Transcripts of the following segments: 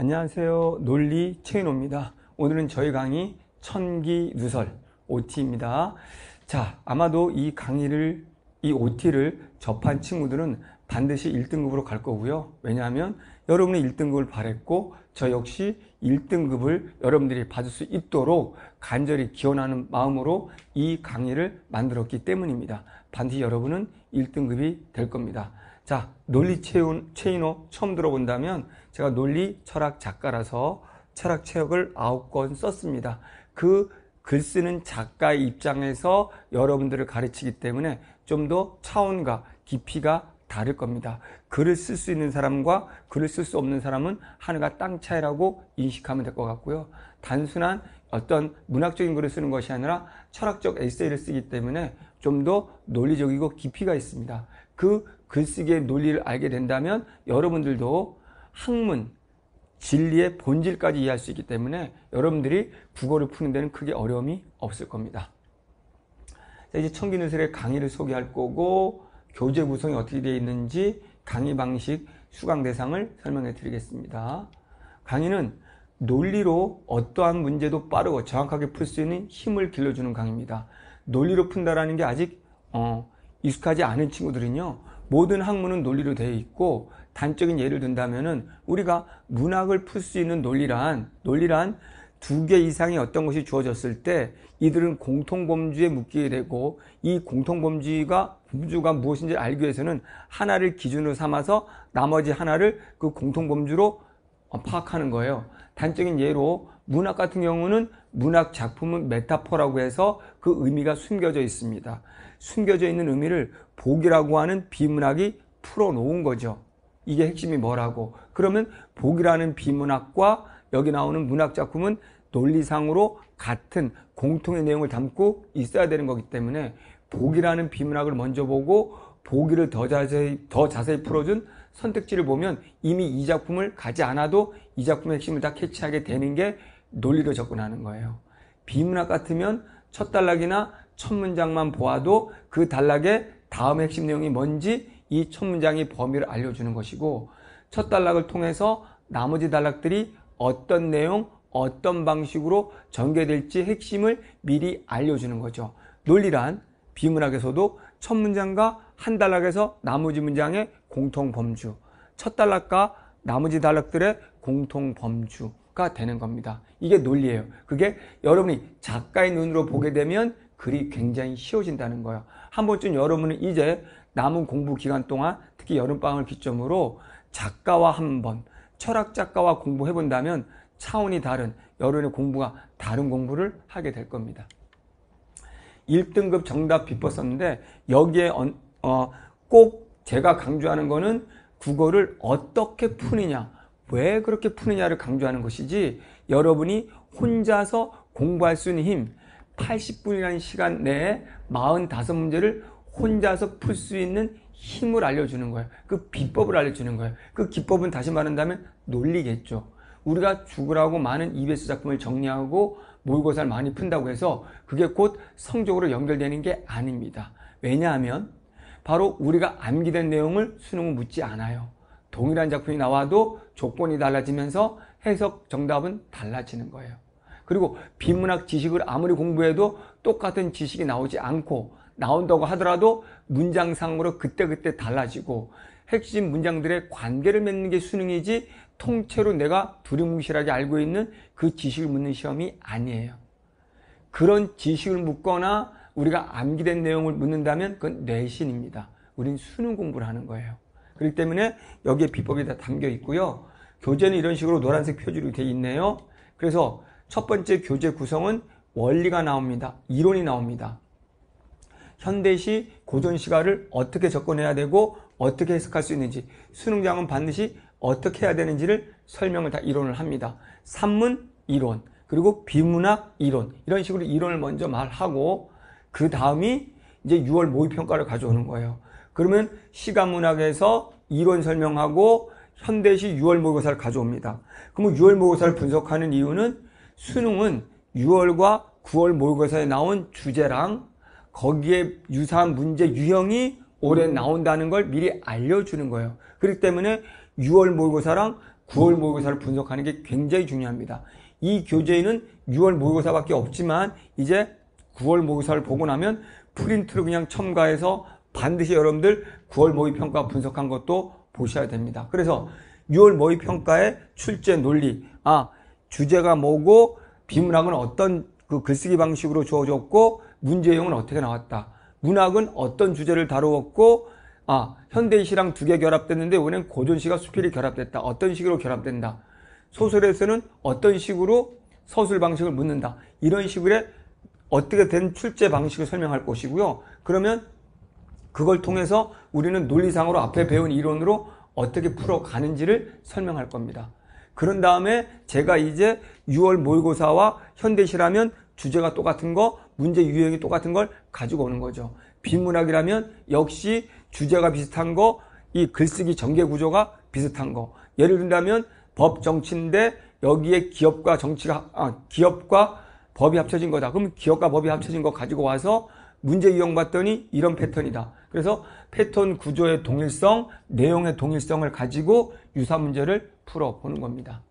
안녕하세요. 논리 최인호입니다. 오늘은 저희 강의 천기 누설 OT입니다. 자, 아마도 이 강의를 이 OT를 접한 친구들은 반드시 1등급으로 갈 거고요. 왜냐하면 여러분의 1등급을 바랬고 저 역시 1등급을 여러분들이 받을 수 있도록 간절히 기원하는 마음으로 이 강의를 만들었기 때문입니다. 반드시 여러분은 1등급이 될 겁니다. 자, 논리 체인, 체인호 처음 들어본다면 제가 논리 철학 작가라서 철학 체육을 9권 썼습니다. 그 글 쓰는 작가의 입장에서 여러분들을 가르치기 때문에 좀 더 차원과 깊이가 다를 겁니다. 글을 쓸 수 있는 사람과 글을 쓸 수 없는 사람은 하늘과 땅 차이라고 인식하면 될 것 같고요. 단순한 어떤 문학적인 글을 쓰는 것이 아니라 철학적 에세이를 쓰기 때문에 좀 더 논리적이고 깊이가 있습니다. 그 글쓰기의 논리를 알게 된다면 여러분들도 학문, 진리의 본질까지 이해할 수 있기 때문에 여러분들이 국어를 푸는 데는 크게 어려움이 없을 겁니다. 자, 이제 청기누설의 강의를 소개할 거고 교재 구성이 어떻게 되어 있는지 강의 방식, 수강 대상을 설명해 드리겠습니다. 강의는 논리로 어떠한 문제도 빠르고 정확하게 풀 수 있는 힘을 길러주는 강의입니다. 논리로 푼다라는 게 아직 어, 익숙하지 않은 친구들은요. 모든 학문은 논리로 되어 있고 단적인 예를 든다면은 우리가 문학을 풀 수 있는 논리란 논리란 두 개 이상의 어떤 것이 주어졌을 때 이들은 공통범주에 묶이게 되고 이 공통범주가 범주가 무엇인지 알기 위해서는 하나를 기준으로 삼아서 나머지 하나를 그 공통범주로 어, 파악하는 거예요. 단적인 예로 문학 같은 경우는 문학 작품은 메타포라고 해서 그 의미가 숨겨져 있습니다. 숨겨져 있는 의미를 복이라고 하는 비문학이 풀어놓은 거죠. 이게 핵심이 뭐라고? 그러면 복이라는 비문학과 여기 나오는 문학 작품은 논리상으로 같은 공통의 내용을 담고 있어야 되는 거기 때문에 복이라는 비문학을 먼저 보고 보기를 더 자세히, 더 자세히 풀어준 선택지를 보면 이미 이 작품을 가지 않아도 이 작품의 핵심을 다 캐치하게 되는 게 논리로 접근하는 거예요. 비문학 같으면 첫 단락이나 첫 문장만 보아도 그 단락의 다음 핵심 내용이 뭔지 이 첫 문장이 범위를 알려주는 것이고 첫 단락을 통해서 나머지 단락들이 어떤 내용, 어떤 방식으로 전개될지 핵심을 미리 알려주는 거죠. 논리란 비문학에서도 첫 문장과 한 단락에서 나머지 문장의 공통 범주, 첫 단락과 나머지 단락들의 공통 범주, 작가 되는 겁니다. 이게 논리예요. 그게 여러분이 작가의 눈으로 보게 되면 글이 굉장히 쉬워진다는 거예요. 한 번쯤 여러분은 이제 남은 공부 기간 동안 특히 여름방학을 기점으로 작가와 한 번 철학 작가와 공부해 본다면 차원이 다른 여론의 공부가 다른 공부를 하게 될 겁니다. 1등급 정답 비법 썼는데 여기에 어, 꼭 제가 강조하는 거는 국어를 어떻게 푸느냐 왜 그렇게 푸느냐를 강조하는 것이지 여러분이 혼자서 공부할 수 있는 힘 80분이라는 시간 내에 45문제를 혼자서 풀 수 있는 힘을 알려주는 거예요. 그 비법을 알려주는 거예요. 그 기법은 다시 말한다면 논리겠죠. 우리가 죽으라고 많은 EBS 작품을 정리하고 모의고사를 많이 푼다고 해서 그게 곧 성적으로 연결되는 게 아닙니다. 왜냐하면 바로 우리가 암기된 내용을 수능을 묻지 않아요. 동일한 작품이 나와도 조건이 달라지면서 해석 정답은 달라지는 거예요. 그리고 비문학 지식을 아무리 공부해도 똑같은 지식이 나오지 않고 나온다고 하더라도 문장상으로 그때그때 달라지고 핵심 문장들의 관계를 맺는 게 수능이지 통째로 내가 두리뭉실하게 알고 있는 그 지식을 묻는 시험이 아니에요. 그런 지식을 묻거나 우리가 암기된 내용을 묻는다면 그건 내신입니다. 우린 수능 공부를 하는 거예요. 그렇기 때문에 여기에 비법이 다 담겨 있고요. 교재는 이런 식으로 노란색 표지로 되어 있네요. 그래서 첫 번째 교재 구성은 원리가 나옵니다. 이론이 나옵니다. 현대시 고전시가를 어떻게 접근해야 되고 어떻게 해석할 수 있는지 수능장은 반드시 어떻게 해야 되는지를 설명을 다 이론을 합니다. 산문 이론 그리고 비문학 이론 이런 식으로 이론을 먼저 말하고 그 다음이 이제 6월 모의평가를 가져오는 거예요. 그러면 시간문학에서 이론 설명하고 현대시 6월 모의고사를 가져옵니다. 그러면 6월 모의고사를 분석하는 이유는 수능은 6월과 9월 모의고사에 나온 주제랑 거기에 유사한 문제 유형이 올해 나온다는 걸 미리 알려주는 거예요. 그렇기 때문에 6월 모의고사랑 9월 모의고사를 분석하는 게 굉장히 중요합니다. 이 교재에는 6월 모의고사밖에 없지만 이제 9월 모의고사를 보고 나면 프린트로 그냥 첨가해서 반드시 여러분들 9월 모의평가 분석한 것도 보셔야 됩니다. 그래서 6월 모의평가의 출제 논리, 아, 주제가 뭐고, 비문학은 어떤 그 글쓰기 방식으로 주어졌고, 문제용은 어떻게 나왔다. 문학은 어떤 주제를 다루었고, 아, 현대시랑 두 개 결합됐는데, 이번엔 고전시가 수필이 결합됐다. 어떤 식으로 결합된다. 소설에서는 어떤 식으로 서술 방식을 묻는다. 이런 식으로 어떻게 된 출제 방식을 설명할 것이고요. 그러면 그걸 통해서 우리는 논리상으로 앞에 배운 이론으로 어떻게 풀어가는지를 설명할 겁니다. 그런 다음에 제가 이제 6월 모의고사와 현대시라면 주제가 똑같은 거, 문제 유형이 똑같은 걸 가지고 오는 거죠. 비문학이라면 역시 주제가 비슷한 거, 이 글쓰기 전개 구조가 비슷한 거. 예를 든다면 법 정치인데 여기에 기업과 정치가 아, 기업과 법이 합쳐진 거다. 그럼 기업과 법이 합쳐진 거 가지고 와서 문제 유형 봤더니 이런 패턴이다. 그래서 패턴 구조의 동일성, 내용의 동일성을 가지고 유사 문제를 풀어보는 겁니다.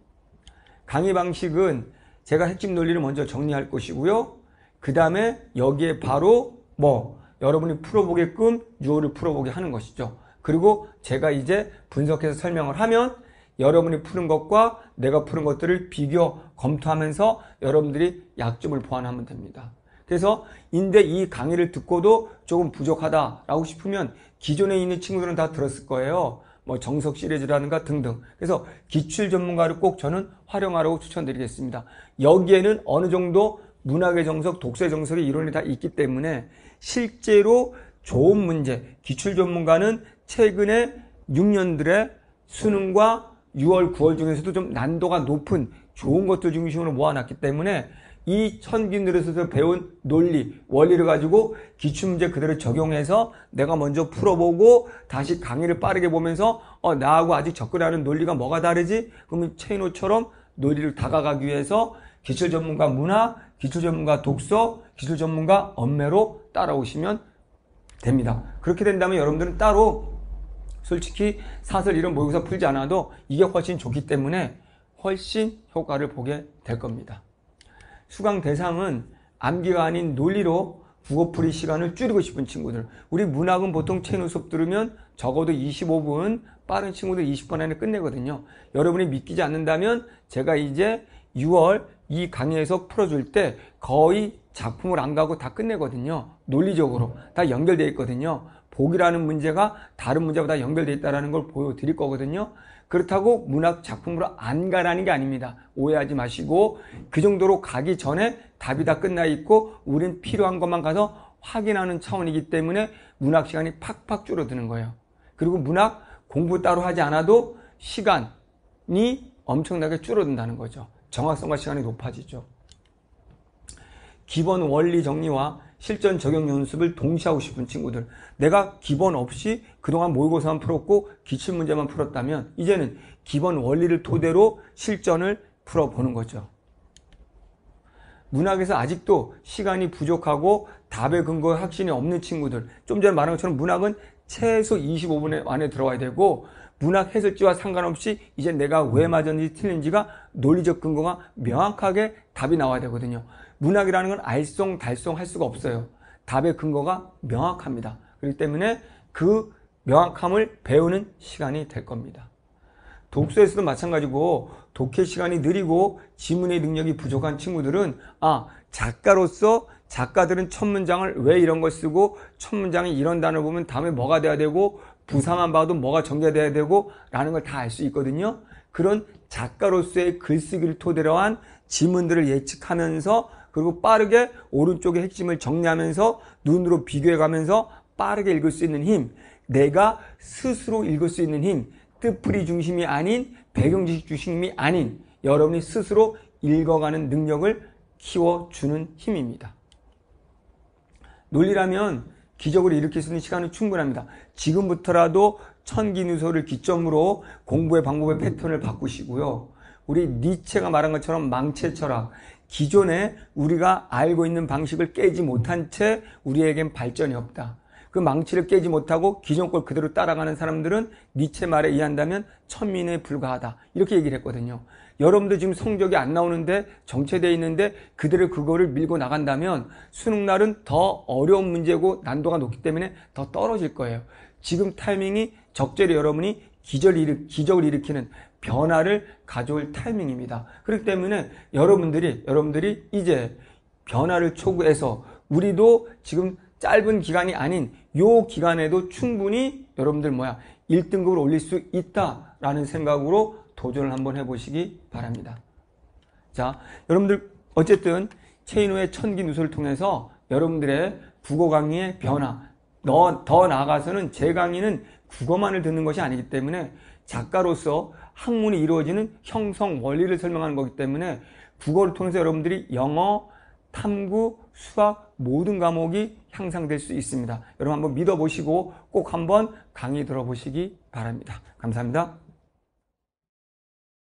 강의 방식은 제가 핵심 논리를 먼저 정리할 것이고요. 그 다음에 여기에 바로 뭐 여러분이 풀어보게끔 유어를 풀어보게 하는 것이죠. 그리고 제가 이제 분석해서 설명을 하면 여러분이 푸는 것과 내가 푸는 것들을 비교 검토하면서 여러분들이 약점을 보완하면 됩니다. 그래서 인데 이 강의를 듣고도 조금 부족하다라고 싶으면 기존에 있는 친구들은 다 들었을 거예요. 뭐 정석 시리즈라든가 등등. 그래서 기출 전문가를 꼭 저는 활용하라고 추천드리겠습니다. 여기에는 어느 정도 문학의 정석, 독서의 정석의 이론이 다 있기 때문에 실제로 좋은 문제, 기출 전문가는 최근에 6년들의 수능과 6월, 9월 중에서도 좀 난도가 높은 좋은 것들 중심으로 모아놨기 때문에 이 천빈들에서 배운 논리, 원리를 가지고 기출문제 그대로 적용해서 내가 먼저 풀어보고 다시 강의를 빠르게 보면서 어, 나하고 아직 접근하는 논리가 뭐가 다르지? 그러면 체인호처럼 논리를 다가가기 위해서 기출 전문가 문화, 기출 전문가 독서, 기술 전문가 엄매로 따라오시면 됩니다. 그렇게 된다면 여러분들은 따로 솔직히 사설 이런 모의고사 풀지 않아도 이게 훨씬 좋기 때문에 훨씬 효과를 보게 될 겁니다. 수강 대상은 암기가 아닌 논리로 국어풀이 시간을 줄이고 싶은 친구들 우리 문학은 보통 체인 수업 들으면 적어도 25분 빠른 친구들 20분 안에 끝내거든요 여러분이 믿기지 않는다면 제가 이제 6월 이 강의에서 풀어줄 때 거의 작품을 안 가고 다 끝내거든요. 논리적으로 다 연결되어 있거든요. 복이라는 문제가 다른 문제보다 연결되어 있다는 걸 보여드릴 거거든요. 그렇다고 문학 작품으로 안 가라는 게 아닙니다. 오해하지 마시고 그 정도로 가기 전에 답이 다 끝나 있고 우린 필요한 것만 가서 확인하는 차원이기 때문에 문학 시간이 팍팍 줄어드는 거예요. 그리고 문학 공부 따로 하지 않아도 시간이 엄청나게 줄어든다는 거죠. 정확성과 시간이 높아지죠. 기본 원리 정리와 실전 적용 연습을 동시에 하고 싶은 친구들 내가 기본 없이 그동안 모의고사만 풀었고 기출 문제만 풀었다면 이제는 기본 원리를 토대로 실전을 풀어보는 거죠 문학에서 아직도 시간이 부족하고 답의근거에 확신이 없는 친구들 좀 전에 말한 것처럼 문학은 최소 25분 안에 들어와야 되고 문학 해설지와 상관없이 이제 내가 왜 맞았는지 틀린지가 논리적 근거가 명확하게 답이 나와야 되거든요 문학이라는 건 알쏭달쏭할 수가 없어요. 답의 근거가 명확합니다. 그렇기 때문에 그 명확함을 배우는 시간이 될 겁니다. 독서에서도 마찬가지고 독해 시간이 느리고 지문의 능력이 부족한 친구들은 아 작가로서 작가들은 첫 문장을 왜 이런 걸 쓰고 첫문장이 이런 단어를 보면 다음에 뭐가 돼야 되고 부사만 봐도 뭐가 전개돼야 되고 라는 걸 다 알 수 있거든요. 그런 작가로서의 글쓰기를 토대로 한 지문들을 예측하면서 그리고 빠르게 오른쪽의 핵심을 정리하면서 눈으로 비교해 가면서 빠르게 읽을 수 있는 힘, 내가 스스로 읽을 수 있는 힘, 뜻풀이 중심이 아닌 배경 지식 중심이 아닌 여러분이 스스로 읽어가는 능력을 키워주는 힘입니다. 논리라면 기적을 일으킬 수 있는 시간은 충분합니다. 지금부터라도 천기누설을 기점으로 공부의 방법의 패턴을 바꾸시고요. 우리 니체가 말한 것처럼 망체 철학, 기존에 우리가 알고 있는 방식을 깨지 못한 채 우리에겐 발전이 없다. 그 망치를 깨지 못하고 기존 걸 그대로 따라가는 사람들은 니체 말에 의한다면 천민에 불과하다. 이렇게 얘기를 했거든요. 여러분도 지금 성적이 안 나오는데 정체되어 있는데 그들을 그거를 밀고 나간다면 수능날은 더 어려운 문제고 난도가 높기 때문에 더 떨어질 거예요. 지금 타이밍이 적절히 여러분이 기절 기적을 일으키는 변화를 가져올 타이밍입니다. 그렇기 때문에 여러분들이 여러분들이 이제 변화를 초구해서 우리도 지금 짧은 기간이 아닌 요 기간에도 충분히 여러분들 뭐야 1등급을 올릴 수 있다라는 생각으로 도전을 한번 해보시기 바랍니다. 자, 여러분들 어쨌든 체인호의 천기 누설을 통해서 여러분들의 국어 강의의 변화, 더, 더 나아가서는 제 강의는 국어만을 듣는 것이 아니기 때문에 작가로서 학문이 이루어지는 형성 원리를 설명하는 거기 때문에 국어를 통해서 여러분들이 영어, 탐구, 수학 모든 과목이 향상될 수 있습니다. 여러분 한번 믿어보시고 꼭 한번 강의 들어보시기 바랍니다. 감사합니다.